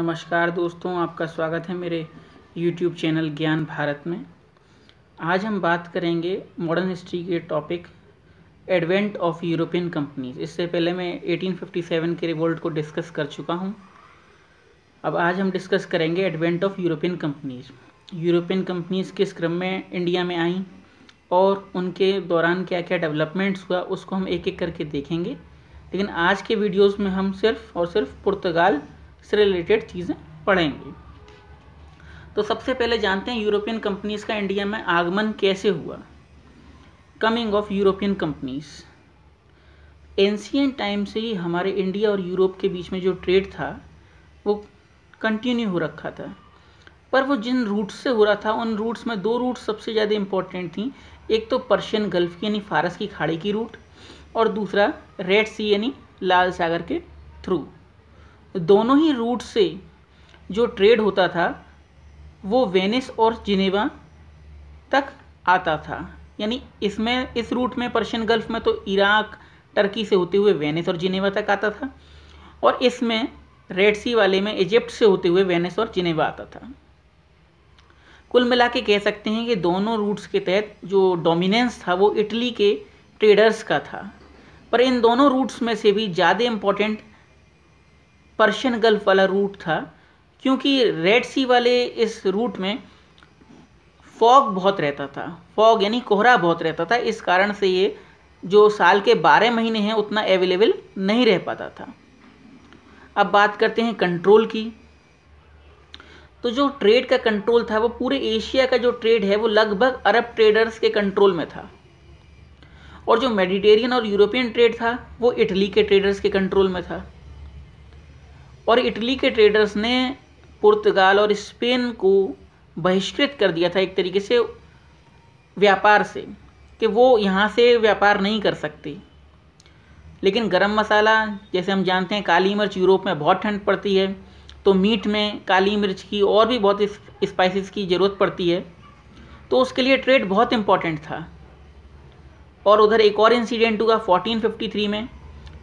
नमस्कार दोस्तों आपका स्वागत है मेरे यूट्यूब चैनल ज्ञान भारत में आज हम बात करेंगे मॉडर्न हिस्ट्री के topic advent of European companies इससे पहले मैं 1857 के रिवोल्ट को डिस्कस कर चुका हूं अब आज हम डिस्कस करेंगे advent of European companies European companies किस क्रम में इंडिया में आई और उनके दौरान क्या क्या डेवलपमेंट्स हुआ उसको हम एक एक करके देखेंगे लेकिन आज के वीडियोस में हम सिर्फ और सिर्फ पुर्तगाल से रिलेटेड चीज़ें पढ़ेंगे तो सबसे पहले जानते हैं यूरोपियन कंपनीज का इंडिया में आगमन कैसे हुआ coming of European companies ancient time से ही हमारे इंडिया और यूरोप के बीच में जो ट्रेड था वो कंटिन्यू हो रखा था पर वो जिन रूट्स से हो रहा था उन रूट्स में दो रूट सबसे ज़्यादा इंपॉर्टेंट थी एक तो पर्शियन गल्फ यानी फारस की खाड़ी की रूट और दूसरा रेड सी यानी लाल सागर के थ्रू दोनों ही रूट से जो ट्रेड होता था वो वेनिस और जिनेवा तक आता था यानी इसमें इस रूट में पर्शियन गल्फ में तो इराक टर्की से होते हुए वेनिस और जिनेवा तक आता था और इसमें रेड सी वाले में इजिप्ट से होते हुए वेनिस और जिनेवा आता था कुल मिला के कह सकते हैं कि दोनों रूट्स के तहत जो डोमिनेंस था वो इटली के ट्रेडर्स का था पर इन दोनों रूट्स में से भी ज़्यादा इम्पोर्टेंट पर्शियन गल्फ वाला रूट था क्योंकि रेड सी वाले इस रूट में फॉग बहुत रहता था फॉग यानी कोहरा बहुत रहता था इस कारण से ये जो साल के बारह महीने हैं उतना अवेलेबल नहीं रह पाता था अब बात करते हैं कंट्रोल की तो जो ट्रेड का कंट्रोल था वो पूरे एशिया का जो ट्रेड है वो लगभग अरब ट्रेडर्स के कंट्रोल में था और जो मेडिटेरियन और यूरोपियन ट्रेड था वो इटली के ट्रेडर्स के कंट्रोल में था और इटली के ट्रेडर्स ने पुर्तगाल और स्पेन को बहिष्कृत कर दिया था एक तरीके से व्यापार से कि वो यहाँ से व्यापार नहीं कर सकते लेकिन गरम मसाला जैसे हम जानते हैं काली मिर्च यूरोप में बहुत ठंड पड़ती है तो मीट में काली मिर्च की और भी बहुत स्पाइसेस की ज़रूरत पड़ती है तो उसके लिए ट्रेड बहुत इम्पॉर्टेंट था और उधर एक और इंसिडेंट हुआ 1453 में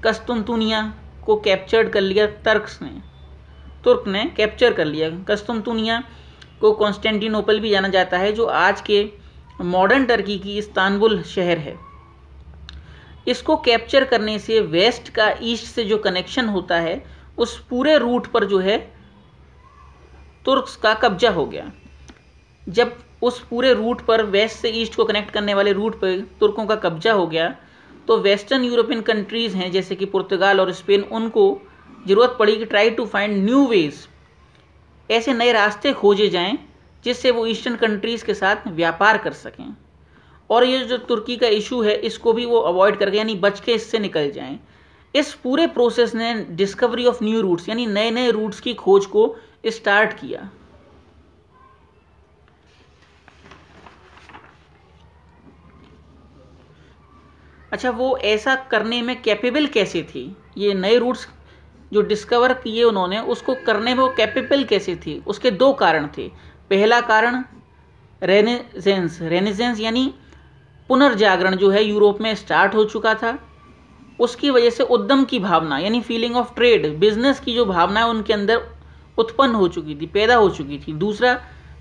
कस्तुनतुनिया को कैप्चर्ड कर लिया तर्क ने तुर्क ने कैप्चर कर लिया कस्तुमतुनिया को कॉन्स्टेंटिनोपल भी जाना जाता है जो आज के मॉडर्न टर्की की इस्तानबुल शहर है इसको कैप्चर करने से वेस्ट का ईस्ट से जो कनेक्शन होता है उस पूरे रूट पर जो है तुर्क का कब्जा हो गया जब उस पूरे रूट पर वेस्ट से ईस्ट को कनेक्ट करने वाले रूट पर तुर्कों का कब्जा हो गया तो वेस्टर्न यूरोपियन कंट्रीज़ हैं जैसे कि पुर्तगाल और स्पेन उनको ज़रूरत पड़ी कि try to find new ways ऐसे नए रास्ते खोजे जाएं जिससे वो ईस्टर्न कंट्रीज़ के साथ व्यापार कर सकें और ये जो तुर्की का इशू है इसको भी वो अवॉइड करके यानी बच के इससे निकल जाएं इस पूरे प्रोसेस ने डिस्कवरी ऑफ न्यू रूट्स यानी नए नए रूट्स की खोज को स्टार्ट किया अच्छा वो ऐसा करने में कैपेबल कैसे थी ये नए रूट्स जो डिस्कवर किए उन्होंने उसको करने में वो कैपेबल कैसे थी उसके दो कारण थे पहला कारण रेनेजेंस रेनेजेंस यानी पुनर्जागरण जो है यूरोप में स्टार्ट हो चुका था उसकी वजह से उद्यम की भावना यानी फीलिंग ऑफ ट्रेड बिजनेस की जो भावना है उनके अंदर उत्पन्न हो चुकी थी पैदा हो चुकी थी दूसरा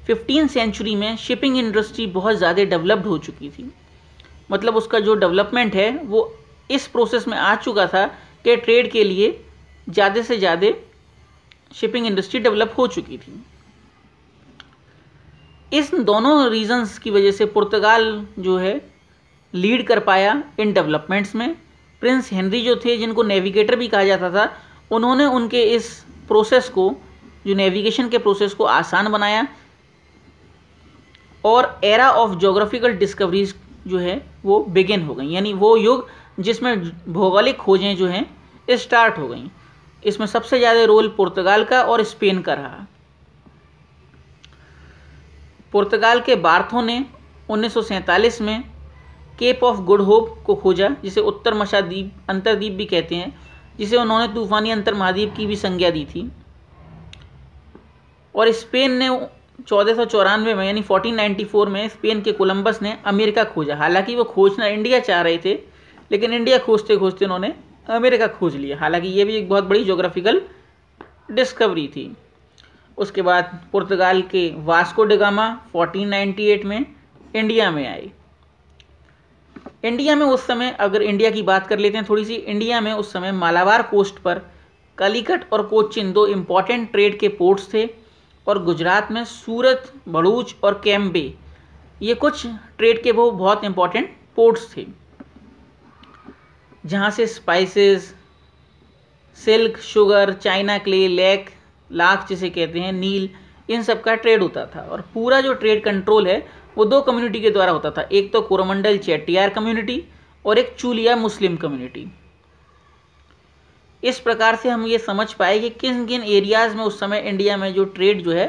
फिफ्टीन सेंचुरी में शिपिंग इंडस्ट्री बहुत ज़्यादा डेवलप्ड हो चुकी थी मतलब उसका जो डेवलपमेंट है वो इस प्रोसेस में आ चुका था कि ट्रेड के लिए ज़्यादा से ज़्यादा शिपिंग इंडस्ट्री डेवलप हो चुकी थी इस दोनों रीजंस की वजह से पुर्तगाल जो है लीड कर पाया इन डेवलपमेंट्स में प्रिंस हेनरी जो थे जिनको नेविगेटर भी कहा जाता था उन्होंने उनके इस प्रोसेस को जो नेविगेशन के प्रोसेस को आसान बनाया और एरा ऑफ जोग्राफिकल डिस्कवरीज जो है वो बिगिन हो गई यानी वो युग जिसमें भौगोलिक खोजें जो हैं स्टार्ट हो गई इसमें सबसे ज़्यादा रोल पुर्तगाल का और स्पेन का रहा पुर्तगाल के बार्थों ने 1947 में केप ऑफ गुड होप को खोजा जिसे उत्तर मशाद्वीप अंतरद्वीप भी कहते हैं जिसे उन्होंने तूफानी अंतर महाद्वीप की भी संज्ञा दी थी और स्पेन ने चौदह में यानी 1494 में स्पेन के कोलंबस ने अमेरिका खोजा हालांकि वो खोजना इंडिया चाह रहे थे लेकिन इंडिया खोजते खोजते उन्होंने अमेरिका खोज लिया हालांकि ये भी एक बहुत बड़ी जोग्राफिकल डिस्कवरी थी उसके बाद पुर्तगाल के वास्को डिगामा 1498 में इंडिया में आए इंडिया में उस समय अगर इंडिया की बात कर लेते हैं थोड़ी सी इंडिया में उस समय मालाबार कोस्ट पर कलिकट और कोचिन दो इम्पॉर्टेंट ट्रेड के पोर्ट्स थे और गुजरात में सूरत बड़ूच और कैम्बे ये कुछ ट्रेड के वो बहुत इम्पोर्टेंट पोर्ट्स थे जहाँ से spices silk sugar China clay lac लाख जिसे कहते हैं नील इन सब का ट्रेड होता था और पूरा जो ट्रेड कंट्रोल है वो दो कम्युनिटी के द्वारा होता था एक तो कोरोमंडल चेटियार कम्युनिटी और एक चूलिया मुस्लिम कम्युनिटी इस प्रकार से हम ये समझ पाए कि किन किन एरियाज़ में उस समय इंडिया में जो ट्रेड जो है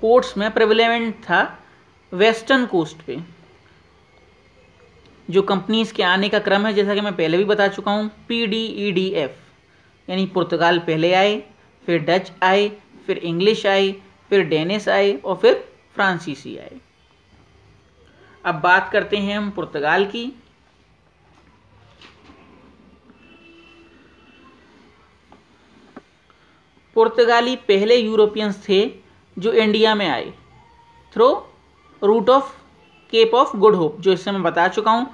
पोर्ट्स में प्रिवलेवेंट था वेस्टर्न कोस्ट पे जो कंपनीज के आने का क्रम है जैसा कि मैं पहले भी बता चुका हूँ P D E D F यानी पुर्तगाल पहले आए फिर डच आए फिर इंग्लिश आए फिर डेनिस आए और फिर फ्रांसीसी आए अब बात करते हैं हम पुर्तगाल की पुर्तगाली पहले यूरोपियंस थे जो इंडिया में आए through route of Cape of Good Hope जो इससे मैं बता चुका हूँ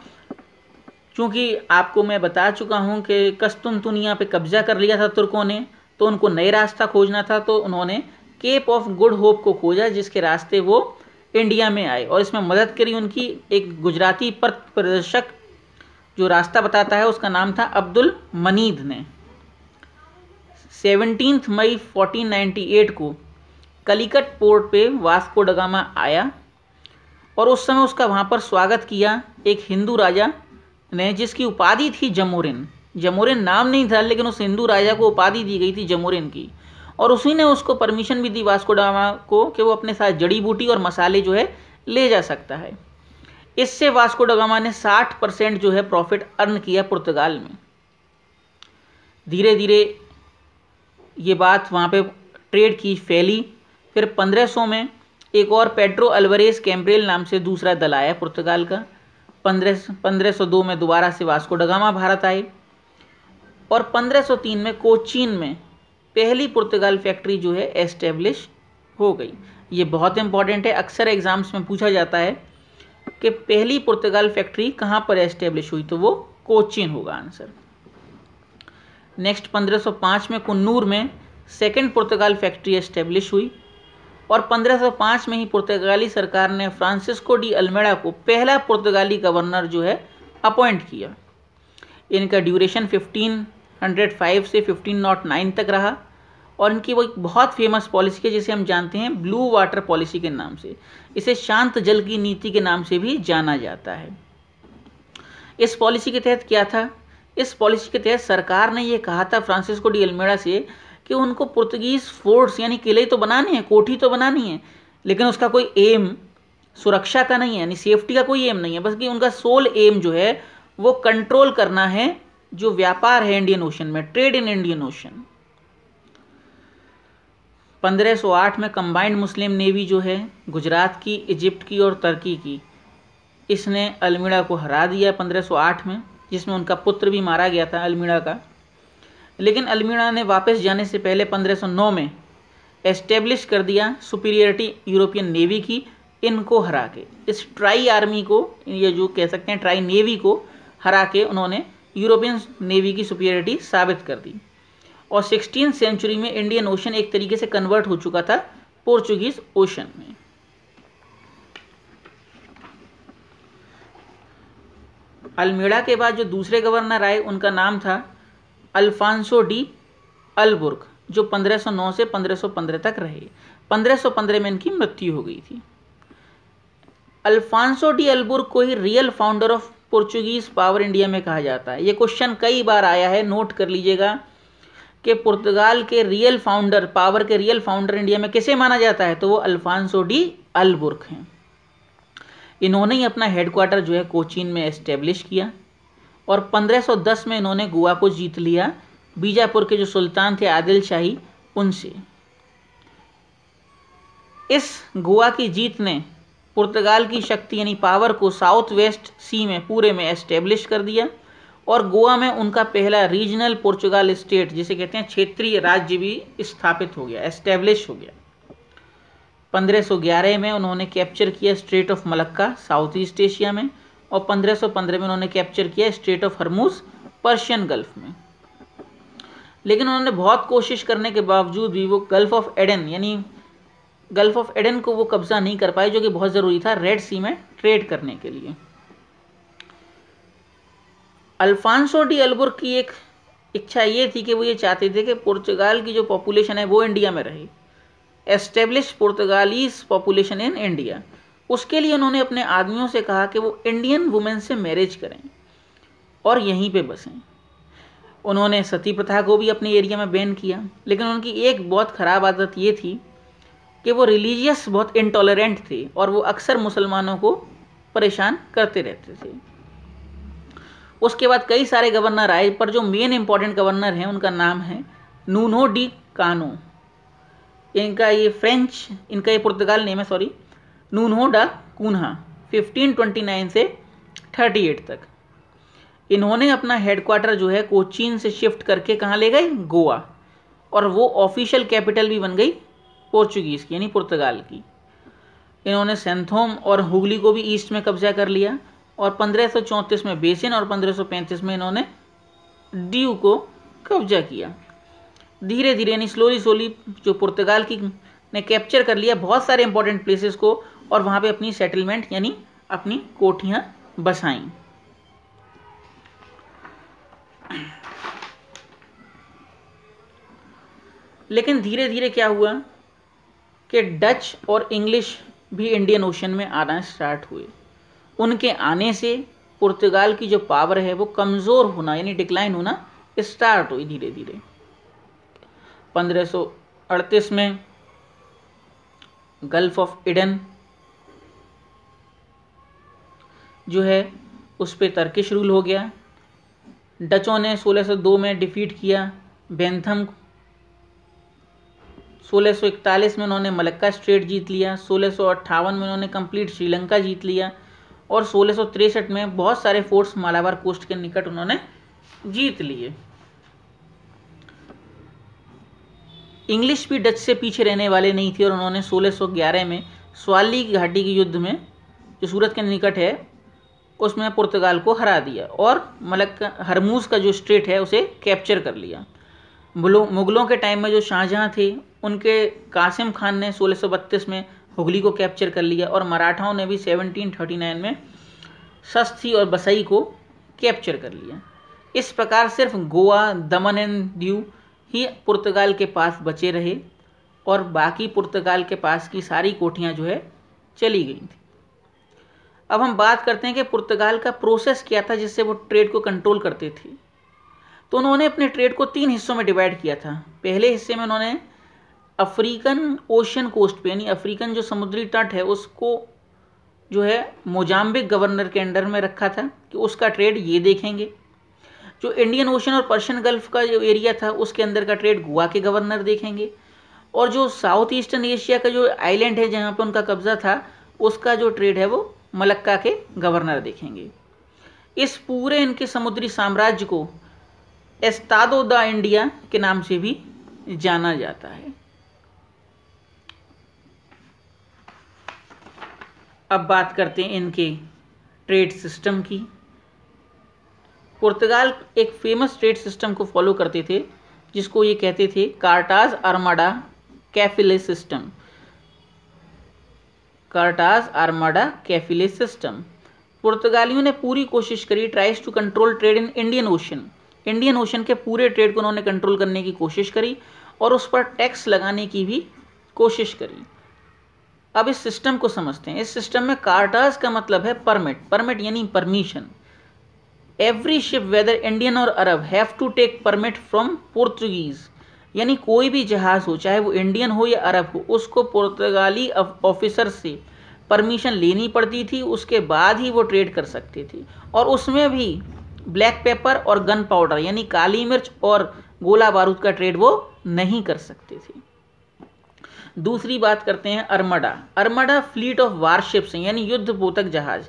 क्योंकि आपको मैं बता चुका हूँ कि कस्तुन दुनिया पर कब्जा कर लिया था तुर्कों ने तो उनको नए रास्ता खोजना था तो उन्होंने केप ऑफ गुड होप को खोजा जिसके रास्ते वो इंडिया में आए और इसमें मदद करी उनकी एक गुजराती पथ प्रदर्शक जो रास्ता बताता है उसका नाम था अब्दुल मनीद ने सेवनटीन मई 1498 को कलिकट पोर्ट पे वास्को डगामा आया और उस समय उसका वहाँ पर स्वागत किया एक हिंदू राजा ने जिसकी उपाधि थी जमोरिन जमोरिन नाम नहीं था लेकिन उस हिंदू राजा को उपाधि दी गई थी जमोरिन की और उसी ने उसको परमिशन भी दी वास्को डगामा को कि वो अपने साथ जड़ी बूटी और मसाले जो है ले जा सकता है इससे वास्को डगामा ने 60 परसेंट जो है प्रॉफिट अर्न किया पुर्तगाल में धीरे धीरे ये बात वहाँ पे ट्रेड की फैली फिर 1500 में एक और पेड्रो अल्वरेज कैम्ब्रेल नाम से दूसरा दल आया पुर्तगाल का पंद्रह पंद्रह सौ दो में दोबारा से वास्को डगामा भारत आए और 1503 में कोचीन में पहली पुर्तगाल फैक्ट्री जो है एस्टेब्लिश हो गई ये बहुत इंपॉर्टेंट है अक्सर एग्ज़ाम्स में पूछा जाता है कि पहली पुर्तगाल फैक्ट्री कहाँ पर एस्टेब्लिश हुई तो वो कोचीन होगा आंसर नेक्स्ट 1505 में कन्नूर में सेकेंड पुर्तगाल फैक्ट्री एस्टेब्लिश हुई और 1505 में ही पुर्तगाली सरकार ने फ्रांसिस्को डी अल्मेडा को पहला पुर्तगाली गवर्नर जो है अपॉइंट किया इनका ड्यूरेशन 1505 से 1509 तक रहा और इनकी वो एक बहुत फेमस पॉलिसी है जिसे हम जानते हैं ब्लू वाटर पॉलिसी के नाम से इसे शांत जल की नीति के नाम से भी जाना जाता है इस पॉलिसी के तहत क्या था इस पॉलिसी के तहत सरकार ने यह कहा था फ्रांसिस्को डी अल्मेड़ा से कि उनको पुर्तगीज फोर्ट्स यानी किले तो बनाने हैं कोठी तो बनानी है लेकिन उसका कोई एम सुरक्षा का नहीं है यानी सेफ्टी का कोई एम नहीं है बस कि उनका सोल एम जो है वो कंट्रोल करना है जो व्यापार है इंडियन ओशन में ट्रेड इन इंडियन ओशन 1508 में कंबाइंड मुस्लिम नेवी जो है गुजरात की इजिप्ट की और तुर्की की इसने अल्मीड़ा को हरा दिया 1508 में जिसमें उनका पुत्र भी मारा गया था अल्मीड़ा का लेकिन अल्मीड़ा ने वापस जाने से पहले 1509 में एस्टेब्लिश कर दिया सुपीरियरिटी यूरोपियन नेवी की इनको हरा के इस ट्राई आर्मी को ये जो कह सकते हैं ट्राई नेवी को हरा के उन्होंने यूरोपियन नेवी की सुपीरियरिटी साबित कर दी और सिक्सटीन सेंचुरी में इंडियन ओशन एक तरीके से कन्वर्ट हो चुका था पोर्चुगीज ओशन में अल्मीड़ा के बाद जो दूसरे गवर्नर आए उनका नाम था अल्फांसो डी अलबुर्ग जो 1509 से 1515 तक रहे 1515 में इनकी मृत्यु हो गई थी अल्फांसो डी अल्बुर्ग को ही real founder of Portuguese power India में कहा जाता है ये क्वेश्चन कई बार आया है नोट कर लीजिएगा कि पुर्तगाल के रियल फाउंडर पावर के रियल फाउंडर इंडिया में किसे माना जाता है तो वो अल्फांसो डी अलबुर्ग हैं इन्होंने ही अपना हेडक्वार्टर जो है कोचीन में इस्टेब्लिश किया और 1510 में इन्होंने गोवा को जीत लिया बीजापुर के जो सुल्तान थे आदिल शाही उनसे इस गोवा की जीत ने पुर्तगाल की शक्ति यानी पावर को साउथ वेस्ट सी में पूरे में एस्टेब्लिश कर दिया और गोवा में उनका पहला रीजनल पुर्तगाल स्टेट जिसे कहते हैं क्षेत्रीय राज्य भी स्थापित हो गया एस्टेब्लिश हो गया 1511 में उन्होंने कैप्चर किया Strait of Malacca South East Asia में और 1515 में उन्होंने कैप्चर किया Strait of Hormuz Persian Gulf में लेकिन उन्होंने बहुत कोशिश करने के बावजूद भी वो गल्फ ऑफ एडन यानी गल्फ ऑफ एडन को वो कब्जा नहीं कर पाए जो कि बहुत ज़रूरी था रेड सी में ट्रेड करने के लिए अल्फांसो डी अलबुर की एक इच्छा ये थी कि वो ये चाहते थे कि पुर्तगाल की जो पॉपुलेशन है वो इंडिया में रहे establish Portuguese population in India उसके लिए उन्होंने अपने आदमियों से कहा कि वो इंडियन वुमेन से मैरिज करें और यहीं पे बसें उन्होंने सती प्रथा को भी अपने एरिया में बैन किया लेकिन उनकी एक बहुत ख़राब आदत ये थी कि वो रिलीजियस बहुत इंटॉलरेंट थे और वो अक्सर मुसलमानों को परेशान करते रहते थे उसके बाद कई सारे गवर्नर आए पर जो मेन इंपॉर्टेंट गवर्नर हैं उनका नाम है नूनो डी कानो इनका ये फ्रेंच इनका ये पुर्तगाल नेम है sorry Nuno da Cunha fifteen twenty nine से थर्टी एट तक इन्होंने अपना हेडक्वार्टर जो है कोचीन से शिफ्ट करके कहाँ ले गए गोवा और वो ऑफिशियल कैपिटल भी बन गई पोर्चुगीज़ की यानी पुर्तगाल की इन्होंने सेंथोम और हुगली को भी ईस्ट में कब्जा कर लिया और 1534 में बेसिन और 1535 में इन्होंने डीयू को कब्जा किया धीरे धीरे यानी स्लोली स्लोली जो पुर्तगाल की ने कैप्चर कर लिया बहुत सारे इंपॉर्टेंट प्लेसेस को और वहाँ पे अपनी सेटलमेंट यानी अपनी कोठियाँ बसाई लेकिन धीरे धीरे क्या हुआ कि डच और इंग्लिश भी इंडियन ओशन में आना स्टार्ट हुए उनके आने से पुर्तगाल की जो पावर है वो कमज़ोर होना यानी डिक्लाइन होना स्टार्ट हुई धीरे धीरे 1538 में गल्फ ऑफ इडन जो है उस पर तर्किश रूल हो गया डचों ने 1602 में डिफीट किया बेंथम 1641 में उन्होंने मलक्का स्ट्रेट जीत लिया सोलह में उन्होंने कंप्लीट श्रीलंका जीत लिया और सोलह में बहुत सारे फोर्ट्स मालाबार कोस्ट के निकट उन्होंने जीत लिए इंग्लिश भी डच से पीछे रहने वाले नहीं थे और उन्होंने 1611 में स्वाली घाटी के युद्ध में जो सूरत के निकट है उसमें पुर्तगाल को हरा दिया और मलक हरमूज का जो स्ट्रेट है उसे कैप्चर कर लिया मुगलों के टाइम में जो शाहजहाँ थे उनके कासिम खान ने सोलह में हुगली को कैप्चर कर लिया और मराठाओं ने भी 1739 में सस्ती और बसई को कैप्चर कर लिया इस प्रकार सिर्फ गोवा दमन एंड दीव ही पुर्तगाल के पास बचे रहे और बाकी पुर्तगाल के पास की सारी कोठियाँ जो है चली गई थी अब हम बात करते हैं कि पुर्तगाल का प्रोसेस क्या था जिससे वो ट्रेड को कंट्रोल करते थे तो उन्होंने अपने ट्रेड को तीन हिस्सों में डिवाइड किया था पहले हिस्से में उन्होंने अफ्रीकन ओशन कोस्ट पे यानी अफ्रीकन जो समुद्री तट है उसको जो है मोजाम्बिक गवर्नर के अंडर में रखा था कि उसका ट्रेड ये देखेंगे जो इंडियन ओशन और पर्शियन गल्फ का जो एरिया था उसके अंदर का ट्रेड गोवा के गवर्नर देखेंगे और जो साउथ ईस्टर्न एशिया का जो आइलैंड है जहाँ पर उनका कब्जा था उसका जो ट्रेड है वो मलक्का के गवर्नर देखेंगे इस पूरे इनके समुद्री साम्राज्य को एस्तादो द इंडिया के नाम से भी जाना जाता है अब बात करते हैं इनके ट्रेड सिस्टम की पुर्तगाल एक फेमस ट्रेड सिस्टम को फॉलो करते थे जिसको ये कहते थे कार्टाज आर्माडा कैफिले सिस्टम कार्टाज आर्माडा कैफिले सिस्टम पुर्तगालियों ने पूरी कोशिश करी tries to control trade in Indian Ocean Indian Ocean के पूरे ट्रेड को उन्होंने कंट्रोल करने की कोशिश करी और उस पर टैक्स लगाने की भी कोशिश करी अब इस सिस्टम को समझते हैं इस सिस्टम में कार्टाज का मतलब है परमिट परमिट यानी permission every ship whether Indian और Arab have to take permit from Portuguese यानी कोई भी जहाज़ हो चाहे वो इंडियन हो या अरब हो उसको पुर्तगाली ऑफिसर से परमिशन लेनी पड़ती थी उसके बाद ही वो ट्रेड कर सकती थी और उसमें भी ब्लैक पेपर और गन पाउडर यानी काली मिर्च और गोला बारूद का ट्रेड वो नहीं कर सकती थी दूसरी बात करते हैं अर्मडा अर्मडा फ्लीट ऑफ वारशिप्स यानी युद्ध पोतक जहाज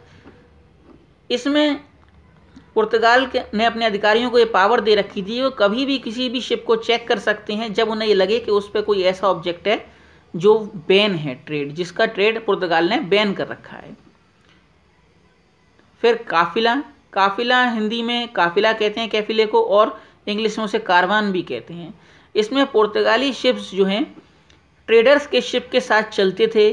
इसमें पुर्तगाल ने अपने अधिकारियों को ये पावर दे रखी थी वो कभी भी किसी भी शिप को चेक कर सकते हैं जब उन्हें ये लगे कि उस पर कोई ऐसा ऑब्जेक्ट है जो बैन है ट्रेड जिसका ट्रेड पुर्तगाल ने बैन कर रखा है फिर काफिला काफिला हिंदी में काफिला कहते हैं कैफिले को और इंग्लिश में उसे कारवान भी कहते हैं इसमें पुर्तगाली शिप्स जो हैं ट्रेडर्स के शिप के साथ चलते थे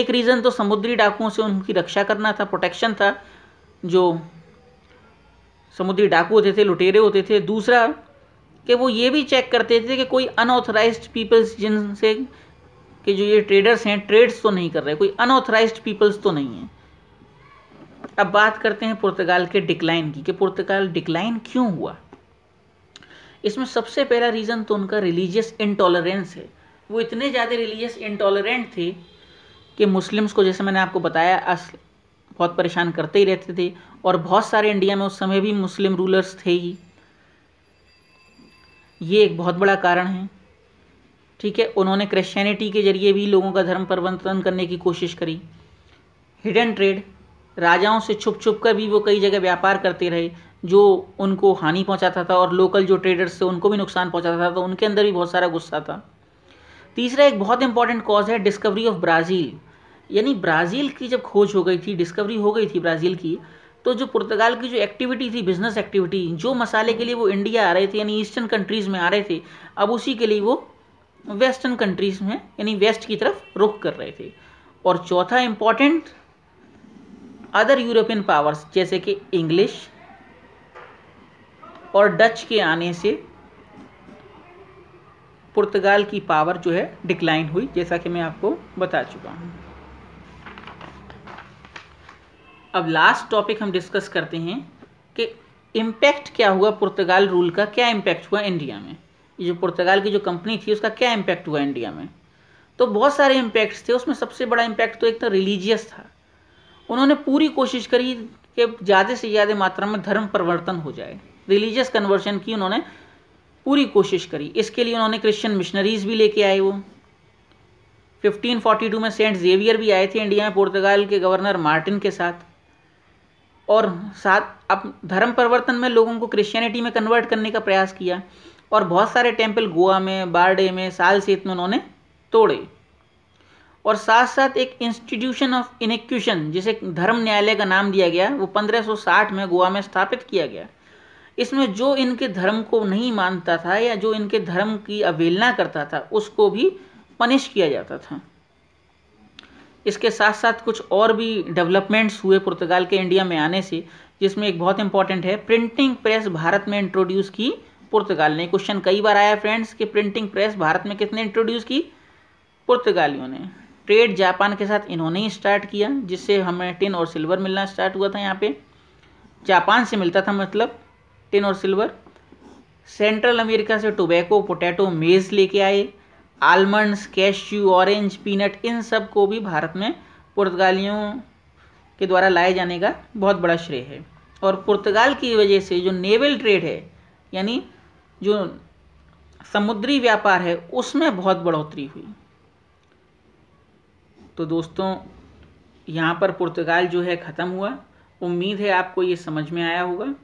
एक रीज़न तो समुद्री डाकुओं से उनकी रक्षा करना था प्रोटेक्शन था जो समुद्री डाकू होते थे लुटेरे होते थे दूसरा कि वो ये भी चेक करते थे कि कोई अनऑथराइज पीपल्स जिनसे कि जो ये ट्रेडर्स हैं ट्रेड्स तो नहीं कर रहे कोई अनऑथराइज पीपल्स तो नहीं है अब बात करते हैं पुर्तगाल के डिक्लाइन की कि पुर्तगाल डिक्लाइन क्यों हुआ इसमें सबसे पहला रीज़न तो उनका रिलीजियस इंटॉलरेंस है वो इतने ज़्यादा रिलीजियस इंटॉलरेंट थे कि मुस्लिम्स को जैसे मैंने आपको बताया बहुत परेशान करते ही रहते थे और बहुत सारे इंडिया में उस समय भी मुस्लिम रूलर्स थे ही ये एक बहुत बड़ा कारण है ठीक है उन्होंने क्रिश्चियनिटी के जरिए भी लोगों का धर्म परिवर्तन करने की कोशिश करी हिडन ट्रेड राजाओं से छुप छुप कर भी वो कई जगह व्यापार करते रहे जो उनको हानि पहुंचाता था और लोकल जो ट्रेडर्स थे उनको भी नुकसान पहुंचाता था तो उनके अंदर भी बहुत सारा गुस्सा था तीसरा एक बहुत इंपॉर्टेंट कॉज है डिस्कवरी ऑफ ब्राज़ील यानी ब्राज़ील की जब खोज हो गई थी डिस्कवरी हो गई थी ब्राज़ील की तो जो पुर्तगाल की जो एक्टिविटी थी बिजनेस एक्टिविटी जो मसाले के लिए वो इंडिया आ रहे थे यानी ईस्टर्न कंट्रीज़ में आ रहे थे अब उसी के लिए वो वेस्टर्न कंट्रीज़ में यानी वेस्ट की तरफ रुख कर रहे थे और चौथा इम्पॉर्टेंट अदर यूरोपियन पावर्स जैसे कि इंग्लिश और डच के आने से पुर्तगाल की पावर जो है डिक्लाइन हुई जैसा कि मैं आपको बता चुका हूँ अब लास्ट टॉपिक हम डिस्कस करते हैं कि इम्पैक्ट क्या हुआ पुर्तगाल रूल का क्या इम्पैक्ट हुआ इंडिया में ये जो पुर्तगाल की जो कंपनी थी उसका क्या इम्पैक्ट हुआ इंडिया में तो बहुत सारे इम्पैक्ट्स थे उसमें सबसे बड़ा इम्पैक्ट तो एक तो रिलीजियस था उन्होंने पूरी कोशिश करी कि ज़्यादा से ज़्यादा मात्रा में धर्म परिवर्तन हो जाए रिलीजियस कन्वर्शन की उन्होंने पूरी कोशिश करी इसके लिए उन्होंने क्रिश्चियन मिशनरीज भी लेके आए वो 1542 में सेंट जेवियर भी आए थे इंडिया में पुर्तगाल के गवर्नर मार्टिन के साथ और साथ अब धर्म परिवर्तन में लोगों को क्रिश्चियनिटी में कन्वर्ट करने का प्रयास किया और बहुत सारे टेम्पल गोवा में बारडे में साल से इतने उन्होंने तोड़े और साथ साथ एक इंस्टीट्यूशन ऑफ इनिक्यूशन जिसे धर्म न्यायालय का नाम दिया गया वो 1560 में गोवा में स्थापित किया गया इसमें जो इनके धर्म को नहीं मानता था या जो इनके धर्म की अवहेलना करता था उसको भी पनिश किया जाता था इसके साथ साथ कुछ और भी डेवलपमेंट्स हुए पुर्तगाल के इंडिया में आने से जिसमें एक बहुत इंपॉर्टेंट है प्रिंटिंग प्रेस भारत में इंट्रोड्यूस की पुर्तगाल ने क्वेश्चन कई बार आया फ्रेंड्स कि प्रिंटिंग प्रेस भारत में कितने इंट्रोड्यूस की पुर्तगालियों ने ट्रेड जापान के साथ इन्होंने ही स्टार्ट किया जिससे हमें टिन और सिल्वर मिलना स्टार्ट हुआ था यहाँ पे जापान से मिलता था मतलब टिन और सिल्वर सेंट्रल अमेरिका से टोबैको पोटैटो मेज़ लेके आए आलमंड्स कैश्यू ऑरेंज पीनट इन सब को भी भारत में पुर्तगालियों के द्वारा लाए जाने का बहुत बड़ा श्रेय है और पुर्तगाल की वजह से जो नेवल ट्रेड है यानी जो समुद्री व्यापार है उसमें बहुत बढ़ोतरी हुई तो दोस्तों यहाँ पर पुर्तगाल जो है ख़त्म हुआ उम्मीद है आपको ये समझ में आया होगा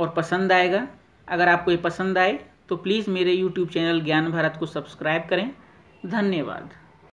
और पसंद आएगा अगर आपको ये पसंद आए तो प्लीज़ मेरे यूट्यूब चैनल ज्ञान भारत को सब्सक्राइब करें धन्यवाद